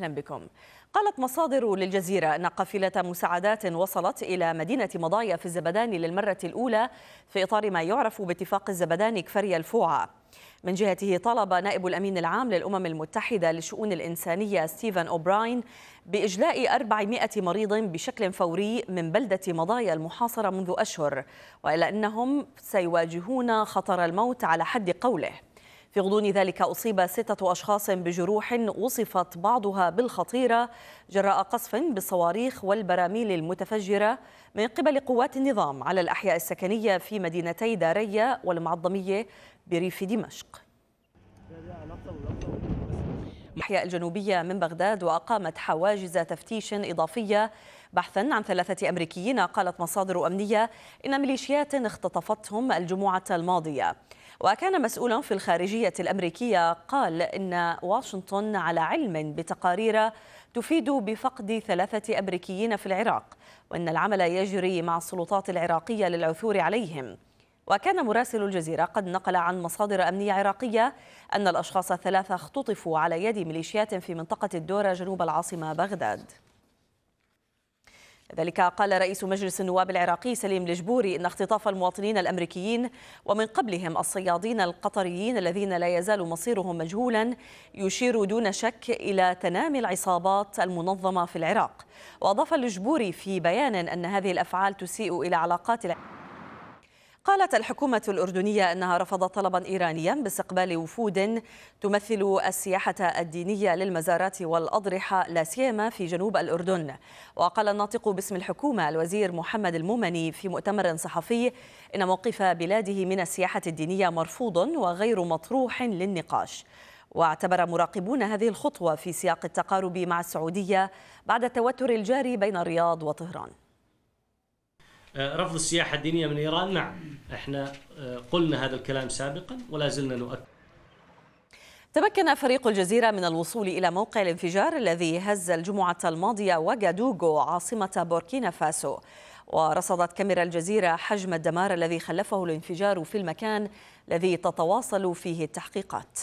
أهلا بكم قالت مصادر للجزيرة أن قافلة مساعدات وصلت إلى مدينة مضايا في الزبداني للمرة الأولى في إطار ما يعرف باتفاق الزبداني كفريا الفوعة من جهته طلب نائب الأمين العام للأمم المتحدة للشؤون الإنسانية ستيفن أوبراين بإجلاء 400 مريض بشكل فوري من بلدة مضايا المحاصرة منذ أشهر وإلا أنهم سيواجهون خطر الموت على حد قوله في غضون ذلك أصيب ستة أشخاص بجروح وصفت بعضها بالخطيرة جراء قصف بالصواريخ والبراميل المتفجرة من قبل قوات النظام على الأحياء السكنية في مدينتي دارية والمعظمية بريف دمشق الأحياء الجنوبية من بغداد وأقامت حواجز تفتيش إضافية بحثا عن ثلاثة أمريكيين قالت مصادر أمنية إن ميليشيات اختطفتهم الجمعة الماضية وكان مسؤول في الخارجية الأمريكية قال إن واشنطن على علم بتقارير تفيد بفقد ثلاثة أمريكيين في العراق وأن العمل يجري مع السلطات العراقية للعثور عليهم وكان مراسل الجزيرة قد نقل عن مصادر أمنية عراقية أن الأشخاص الثلاثة اختطفوا على يد ميليشيات في منطقة الدورة جنوب العاصمة بغداد ذلك قال رئيس مجلس النواب العراقي سليم الجبوري إن اختطاف المواطنين الأمريكيين ومن قبلهم الصيادين القطريين الذين لا يزال مصيرهم مجهولا يشير دون شك إلى تنامي العصابات المنظمة في العراق وأضاف الجبوري في بيان أن هذه الأفعال تسيء إلى علاقات العراق قالت الحكومة الأردنية أنها رفضت طلبا إيرانيا باستقبال وفود تمثل السياحة الدينية للمزارات والأضرحة لا سيما في جنوب الأردن وقال الناطق باسم الحكومة الوزير محمد المومني في مؤتمر صحفي إن موقف بلاده من السياحة الدينية مرفوض وغير مطروح للنقاش واعتبر مراقبون هذه الخطوة في سياق التقارب مع السعودية بعد التوتر الجاري بين الرياض وطهران آه، رفض السياحة الدينية من إيران نعم احنا آه، قلنا هذا الكلام سابقا ولا زلنا نؤكد تمكن فريق الجزيرة من الوصول إلى موقع الانفجار الذي هز الجمعة الماضية وغادوغو عاصمة بوركينا فاسو ورصدت كاميرا الجزيرة حجم الدمار الذي خلفه الانفجار في المكان الذي تتواصل فيه التحقيقات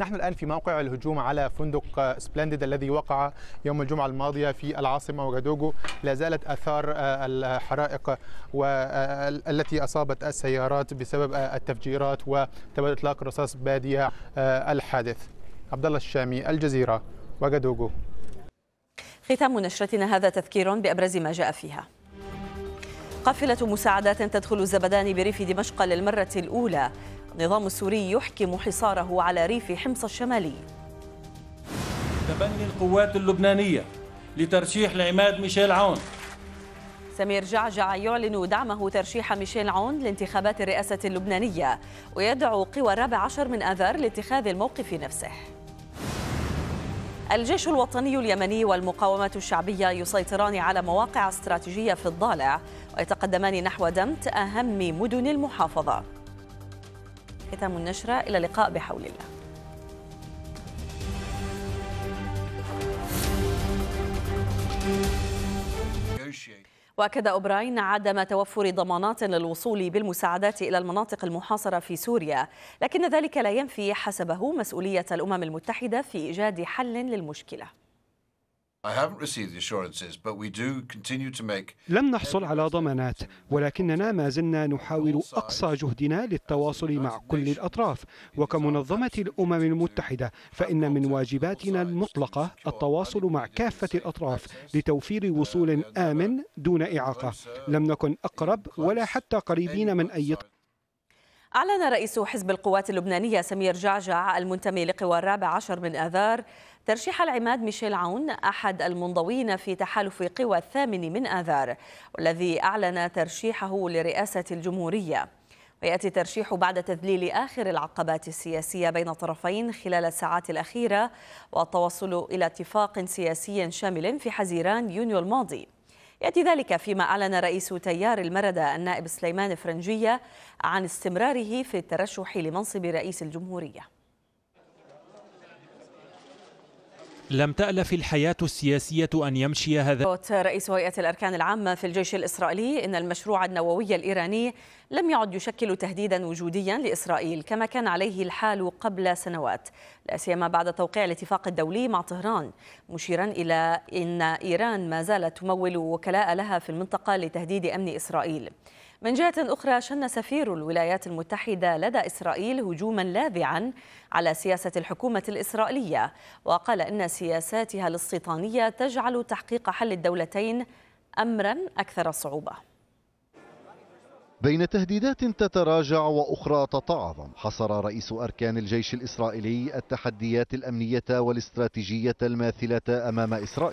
نحن الآن في موقع الهجوم على فندق سبلندد الذي وقع يوم الجمعة الماضية في العاصمة وغادوغو لا زالت آثار آه، الحرائق آه، التي أصابت السيارات بسبب آه، التفجيرات وتبادل إطلاق رصاص بادية الحادث عبد الله الشامي الجزيرة وغادوغو ختام نشرتنا هذا تذكير بأبرز ما جاء فيها قافلة مساعدات تدخل الزبداني بريف دمشق للمرة الأولى النظام السوري يحكم حصاره على ريف حمص الشمالي تبني القوات اللبنانية لترشيح العماد ميشيل عون سمير جعجع يعلن دعمه ترشيح ميشيل عون لانتخابات الرئاسة اللبنانية ويدعو قوى الرابع عشر من آذار لاتخاذ الموقف نفسه الجيش الوطني اليمني والمقاومة الشعبية يسيطران على مواقع استراتيجية في الضالع ويتقدمان نحو دمت أهم مدن المحافظة ختام النشرة إلى اللقاء بحول الله واكد اوبراين عدم توفر ضمانات للوصول بالمساعدات الى المناطق المحاصره في سوريا لكن ذلك لا ينفي حسبه مسؤوليه الامم المتحده في ايجاد حل للمشكله لم نحصل على ضمانات ولكننا ما زلنا نحاول أقصى جهدنا للتواصل مع كل الأطراف وكمنظمة الأمم المتحدة فإن من واجباتنا المطلقة التواصل مع كافة الأطراف لتوفير uh, وصول uh, آمن دون إعاقة لم نكن أقرب ولا حتى قريبين من أي أعلن رئيس حزب القوات اللبنانية سمير جعجع المنتمي لقوى الرابع عشر من آذار ترشيح العماد ميشيل عون أحد المنضوين في تحالف قوى الثامن من آذار والذي أعلن ترشيحه لرئاسة الجمهورية ويأتي الترشيح بعد تذليل آخر العقبات السياسية بين الطرفين خلال الساعات الأخيرة والتوصل إلى اتفاق سياسي شامل في حزيران يونيو الماضي يأتي ذلك فيما أعلن رئيس تيار المردة النائب سليمان فرنجية عن استمراره في الترشح لمنصب رئيس الجمهورية لم تألف الحياة السياسية أن يمشي هذا رئيس هيئة الأركان العامة في الجيش الإسرائيلي إن المشروع النووي الإيراني لم يعد يشكل تهديدا وجوديا لإسرائيل كما كان عليه الحال قبل سنوات لا سيما بعد توقيع الاتفاق الدولي مع طهران مشيرا إلى أن إيران ما زالت تمول وكلاء لها في المنطقة لتهديد أمن إسرائيل من جهة أخرى شن سفير الولايات المتحدة لدى إسرائيل هجوما لاذعا على سياسة الحكومة الإسرائيلية وقال إن سياساتها الاستيطانية تجعل تحقيق حل الدولتين أمرا أكثر صعوبة بين تهديدات تتراجع واخرى تتعاظم حصر رئيس اركان الجيش الاسرائيلي التحديات الامنيه والاستراتيجيه الماثله امام اسرائيل